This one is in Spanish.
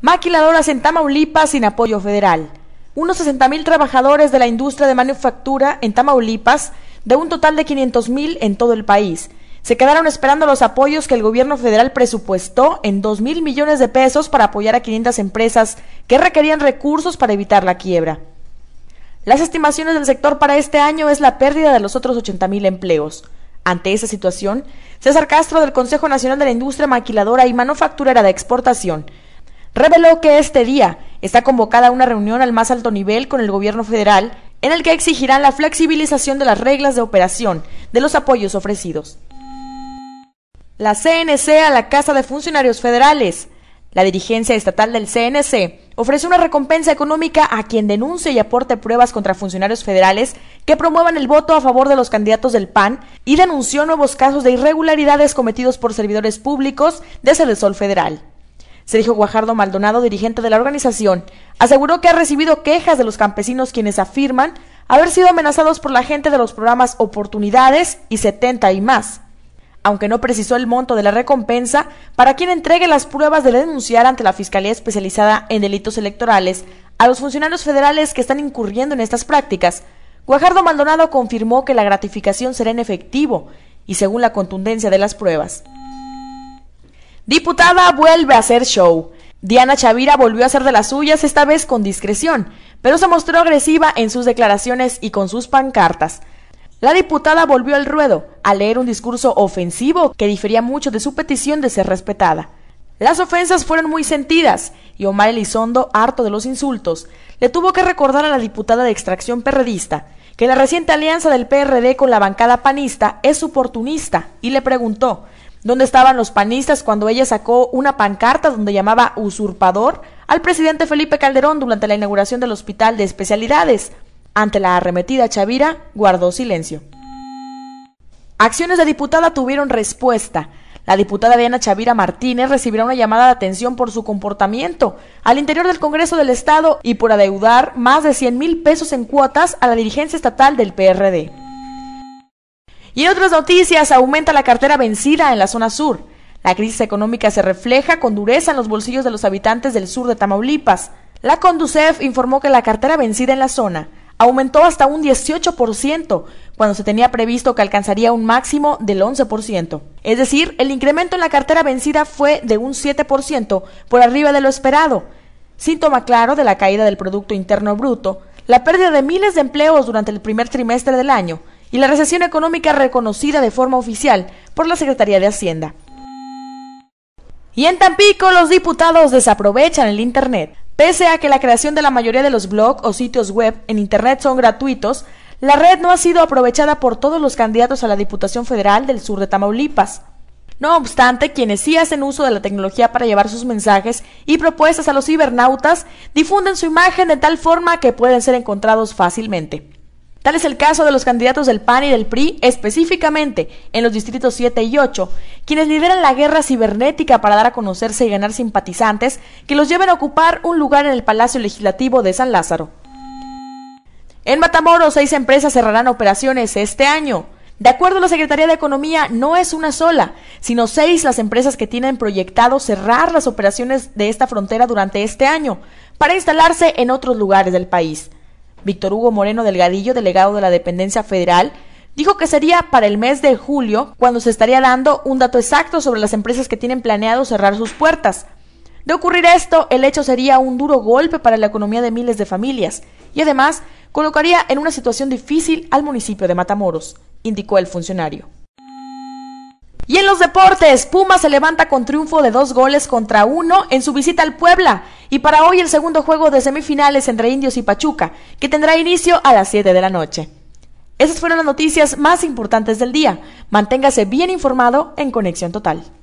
Maquiladoras en Tamaulipas sin apoyo federal. Unos mil trabajadores de la industria de manufactura en Tamaulipas, de un total de mil en todo el país, se quedaron esperando los apoyos que el gobierno federal presupuestó en mil millones de pesos para apoyar a 500 empresas que requerían recursos para evitar la quiebra. Las estimaciones del sector para este año es la pérdida de los otros mil empleos. Ante esa situación, César Castro del Consejo Nacional de la Industria Maquiladora y Manufacturera de Exportación reveló que este día está convocada una reunión al más alto nivel con el gobierno federal en el que exigirán la flexibilización de las reglas de operación de los apoyos ofrecidos. La CNC a la Casa de Funcionarios Federales. La dirigencia estatal del CNC ofrece una recompensa económica a quien denuncie y aporte pruebas contra funcionarios federales que promuevan el voto a favor de los candidatos del PAN y denunció nuevos casos de irregularidades cometidos por servidores públicos de Sol Federal dijo Guajardo Maldonado, dirigente de la organización, aseguró que ha recibido quejas de los campesinos quienes afirman haber sido amenazados por la gente de los programas Oportunidades y 70 y más, aunque no precisó el monto de la recompensa para quien entregue las pruebas de denunciar ante la Fiscalía Especializada en Delitos Electorales a los funcionarios federales que están incurriendo en estas prácticas. Guajardo Maldonado confirmó que la gratificación será en efectivo y según la contundencia de las pruebas. Diputada vuelve a hacer show. Diana Chavira volvió a hacer de las suyas, esta vez con discreción, pero se mostró agresiva en sus declaraciones y con sus pancartas. La diputada volvió al ruedo, a leer un discurso ofensivo que difería mucho de su petición de ser respetada. Las ofensas fueron muy sentidas, y Omar Elizondo, harto de los insultos, le tuvo que recordar a la diputada de extracción perredista que la reciente alianza del PRD con la bancada panista es oportunista, y le preguntó ¿Dónde estaban los panistas cuando ella sacó una pancarta donde llamaba usurpador al presidente Felipe Calderón durante la inauguración del Hospital de Especialidades? Ante la arremetida Chavira, guardó silencio. Acciones de diputada tuvieron respuesta. La diputada Diana Chavira Martínez recibirá una llamada de atención por su comportamiento al interior del Congreso del Estado y por adeudar más de 100 mil pesos en cuotas a la dirigencia estatal del PRD. Y en otras noticias, aumenta la cartera vencida en la zona sur. La crisis económica se refleja con dureza en los bolsillos de los habitantes del sur de Tamaulipas. La Conducef informó que la cartera vencida en la zona aumentó hasta un 18%, cuando se tenía previsto que alcanzaría un máximo del 11%. Es decir, el incremento en la cartera vencida fue de un 7%, por arriba de lo esperado. Síntoma claro de la caída del Producto Interno Bruto, la pérdida de miles de empleos durante el primer trimestre del año, y la recesión económica reconocida de forma oficial por la Secretaría de Hacienda. Y en Tampico los diputados desaprovechan el Internet. Pese a que la creación de la mayoría de los blogs o sitios web en Internet son gratuitos, la red no ha sido aprovechada por todos los candidatos a la Diputación Federal del Sur de Tamaulipas. No obstante, quienes sí hacen uso de la tecnología para llevar sus mensajes y propuestas a los cibernautas difunden su imagen de tal forma que pueden ser encontrados fácilmente. Tal es el caso de los candidatos del PAN y del PRI, específicamente en los distritos 7 y 8, quienes lideran la guerra cibernética para dar a conocerse y ganar simpatizantes que los lleven a ocupar un lugar en el Palacio Legislativo de San Lázaro. En Matamoros, seis empresas cerrarán operaciones este año. De acuerdo a la Secretaría de Economía, no es una sola, sino seis las empresas que tienen proyectado cerrar las operaciones de esta frontera durante este año, para instalarse en otros lugares del país. Víctor Hugo Moreno Delgadillo, delegado de la dependencia federal, dijo que sería para el mes de julio cuando se estaría dando un dato exacto sobre las empresas que tienen planeado cerrar sus puertas. De ocurrir esto, el hecho sería un duro golpe para la economía de miles de familias y además colocaría en una situación difícil al municipio de Matamoros, indicó el funcionario. Y en los deportes, Puma se levanta con triunfo de dos goles contra uno en su visita al Puebla. Y para hoy el segundo juego de semifinales entre Indios y Pachuca, que tendrá inicio a las 7 de la noche. Esas fueron las noticias más importantes del día. Manténgase bien informado en Conexión Total.